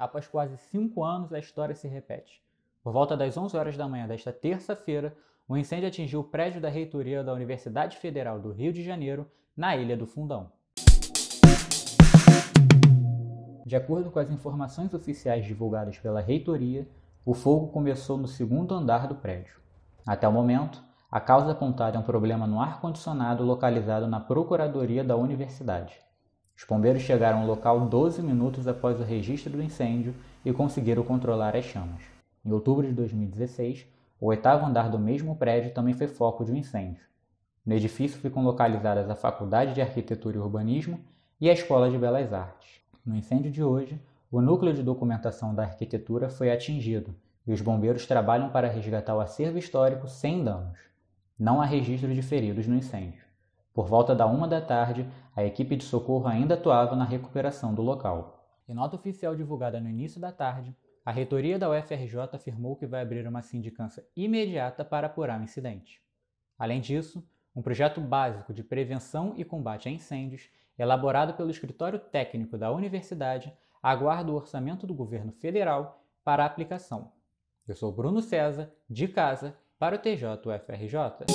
após quase cinco anos, a história se repete. Por volta das 11 horas da manhã desta terça-feira, o um incêndio atingiu o prédio da reitoria da Universidade Federal do Rio de Janeiro, na Ilha do Fundão. De acordo com as informações oficiais divulgadas pela reitoria, o fogo começou no segundo andar do prédio. Até o momento, a causa apontada é um problema no ar-condicionado localizado na Procuradoria da Universidade. Os bombeiros chegaram ao local 12 minutos após o registro do incêndio e conseguiram controlar as chamas. Em outubro de 2016, o oitavo andar do mesmo prédio também foi foco de um incêndio. No edifício ficam localizadas a Faculdade de Arquitetura e Urbanismo e a Escola de Belas Artes. No incêndio de hoje, o núcleo de documentação da arquitetura foi atingido e os bombeiros trabalham para resgatar o acervo histórico sem danos. Não há registro de feridos no incêndio. Por volta da uma da tarde, a equipe de socorro ainda atuava na recuperação do local. Em nota oficial divulgada no início da tarde, a reitoria da UFRJ afirmou que vai abrir uma sindicância imediata para apurar o incidente. Além disso, um projeto básico de prevenção e combate a incêndios, elaborado pelo Escritório Técnico da Universidade, aguarda o orçamento do governo federal para aplicação. Eu sou Bruno César, de casa, para o TJ UFRJ.